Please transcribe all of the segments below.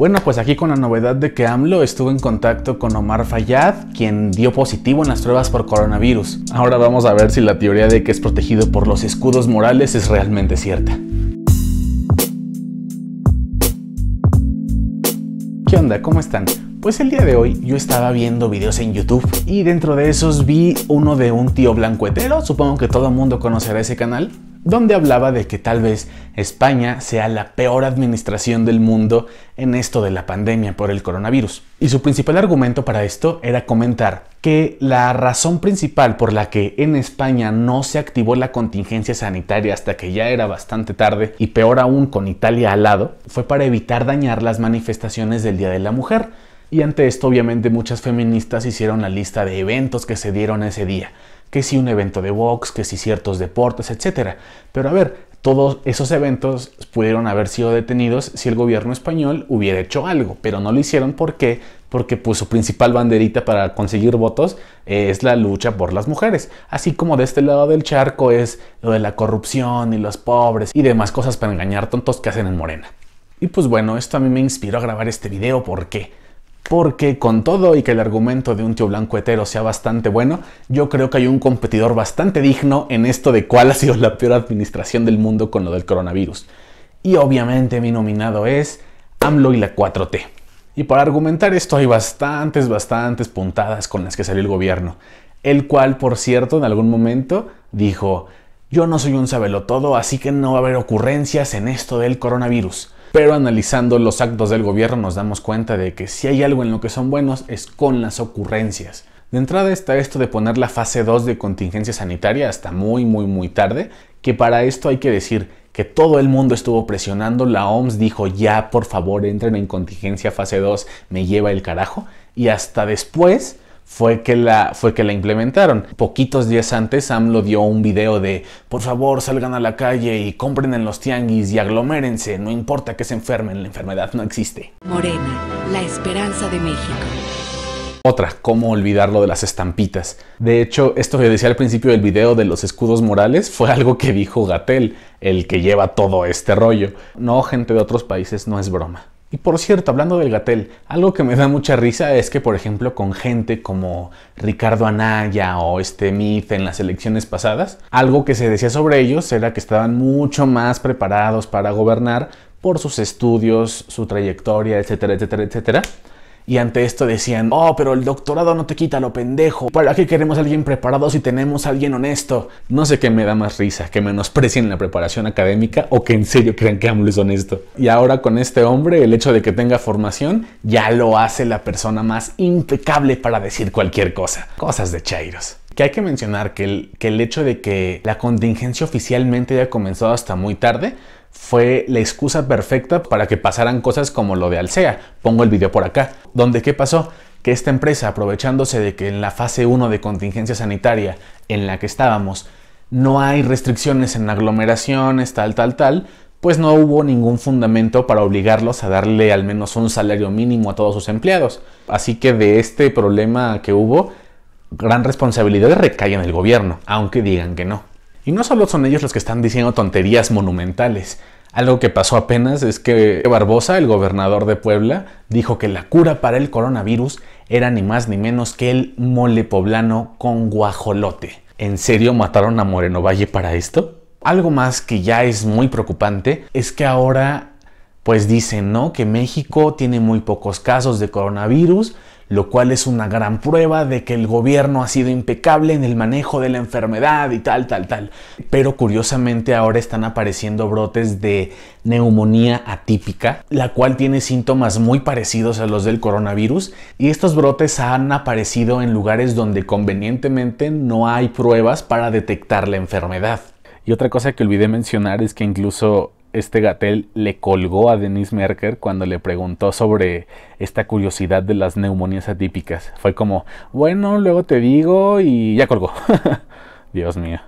Bueno, pues aquí con la novedad de que AMLO estuvo en contacto con Omar Fayad, quien dio positivo en las pruebas por coronavirus. Ahora vamos a ver si la teoría de que es protegido por los escudos morales es realmente cierta. ¿Qué onda? ¿Cómo están? Pues el día de hoy yo estaba viendo videos en YouTube y dentro de esos vi uno de un tío blancuetero, supongo que todo el mundo conocerá ese canal, donde hablaba de que tal vez España sea la peor administración del mundo en esto de la pandemia por el coronavirus. Y su principal argumento para esto era comentar que la razón principal por la que en España no se activó la contingencia sanitaria hasta que ya era bastante tarde y peor aún con Italia al lado, fue para evitar dañar las manifestaciones del Día de la Mujer y ante esto obviamente muchas feministas hicieron la lista de eventos que se dieron ese día. Que si un evento de box, que si ciertos deportes, etc. Pero a ver, todos esos eventos pudieron haber sido detenidos si el gobierno español hubiera hecho algo, pero no lo hicieron porque porque su principal banderita para conseguir votos es la lucha por las mujeres, así como de este lado del charco es lo de la corrupción y los pobres y demás cosas para engañar tontos que hacen en Morena. Y pues bueno, esto a mí me inspiró a grabar este video porque porque con todo y que el argumento de un tío blanco hetero sea bastante bueno, yo creo que hay un competidor bastante digno en esto de cuál ha sido la peor administración del mundo con lo del coronavirus. Y obviamente mi nominado es AMLO y la 4T. Y para argumentar esto hay bastantes, bastantes puntadas con las que salió el gobierno. El cual, por cierto, en algún momento dijo, yo no soy un sabelotodo, así que no va a haber ocurrencias en esto del coronavirus. Pero analizando los actos del gobierno nos damos cuenta de que si hay algo en lo que son buenos es con las ocurrencias. De entrada está esto de poner la fase 2 de contingencia sanitaria hasta muy muy muy tarde, que para esto hay que decir que todo el mundo estuvo presionando, la OMS dijo ya por favor entren en contingencia fase 2, me lleva el carajo, y hasta después fue que la, fue que la implementaron. Poquitos días antes, AMLO dio un video de por favor salgan a la calle y compren en los tianguis y aglomérense, no importa que se enfermen, la enfermedad no existe. Morena, la esperanza de México. Otra, cómo olvidarlo de las estampitas. De hecho, esto que decía al principio del video de los escudos morales fue algo que dijo Gatel, el que lleva todo este rollo. No, gente de otros países, no es broma. Y por cierto, hablando del Gatel, algo que me da mucha risa es que, por ejemplo, con gente como Ricardo Anaya o este en las elecciones pasadas, algo que se decía sobre ellos era que estaban mucho más preparados para gobernar por sus estudios, su trayectoria, etcétera, etcétera, etcétera, y ante esto decían, oh, pero el doctorado no te quita lo pendejo. ¿Para qué queremos a alguien preparado si tenemos a alguien honesto? No sé qué me da más risa, que menosprecien la preparación académica o que en serio crean que AMLO es honesto. Y ahora con este hombre, el hecho de que tenga formación ya lo hace la persona más impecable para decir cualquier cosa. Cosas de Chairos. Que hay que mencionar que el, que el hecho de que la contingencia oficialmente haya comenzado hasta muy tarde fue la excusa perfecta para que pasaran cosas como lo de Alsea. Pongo el video por acá. ¿Dónde qué pasó? Que esta empresa, aprovechándose de que en la fase 1 de contingencia sanitaria en la que estábamos, no hay restricciones en aglomeraciones, tal, tal, tal, pues no hubo ningún fundamento para obligarlos a darle al menos un salario mínimo a todos sus empleados. Así que de este problema que hubo, gran responsabilidad recae en el gobierno, aunque digan que no. Y no solo son ellos los que están diciendo tonterías monumentales. Algo que pasó apenas es que Barbosa, el gobernador de Puebla, dijo que la cura para el coronavirus era ni más ni menos que el mole poblano con guajolote. ¿En serio mataron a Moreno Valle para esto? Algo más que ya es muy preocupante es que ahora pues dicen, ¿no? Que México tiene muy pocos casos de coronavirus lo cual es una gran prueba de que el gobierno ha sido impecable en el manejo de la enfermedad y tal, tal, tal. Pero curiosamente ahora están apareciendo brotes de neumonía atípica, la cual tiene síntomas muy parecidos a los del coronavirus y estos brotes han aparecido en lugares donde convenientemente no hay pruebas para detectar la enfermedad. Y otra cosa que olvidé mencionar es que incluso este Gatel le colgó a Denise Merker cuando le preguntó sobre esta curiosidad de las neumonías atípicas. Fue como, bueno, luego te digo y ya colgó. Dios mío.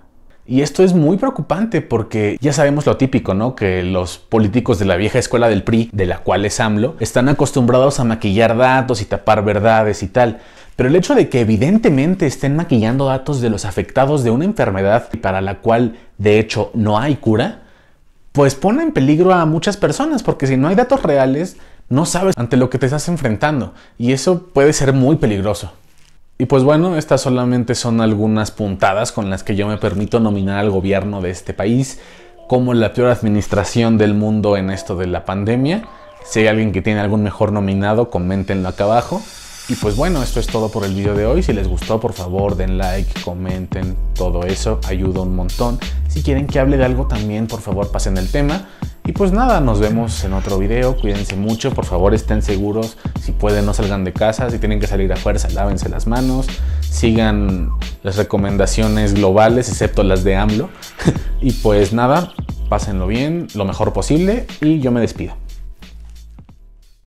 Y esto es muy preocupante porque ya sabemos lo típico, ¿no? Que los políticos de la vieja escuela del PRI, de la cual es AMLO, están acostumbrados a maquillar datos y tapar verdades y tal. Pero el hecho de que evidentemente estén maquillando datos de los afectados de una enfermedad para la cual de hecho no hay cura, pues pone en peligro a muchas personas, porque si no hay datos reales, no sabes ante lo que te estás enfrentando y eso puede ser muy peligroso. Y pues bueno, estas solamente son algunas puntadas con las que yo me permito nominar al gobierno de este país como la peor administración del mundo en esto de la pandemia. Si hay alguien que tiene algún mejor nominado, coméntenlo acá abajo. Y pues bueno, esto es todo por el video de hoy. Si les gustó, por favor, den like, comenten, todo eso ayuda un montón. Si quieren que hable de algo también, por favor, pasen el tema. Y pues nada, nos vemos en otro video. Cuídense mucho, por favor, estén seguros. Si pueden, no salgan de casa. Si tienen que salir a fuerza, lávense las manos. Sigan las recomendaciones globales, excepto las de AMLO. y pues nada, pásenlo bien, lo mejor posible. Y yo me despido.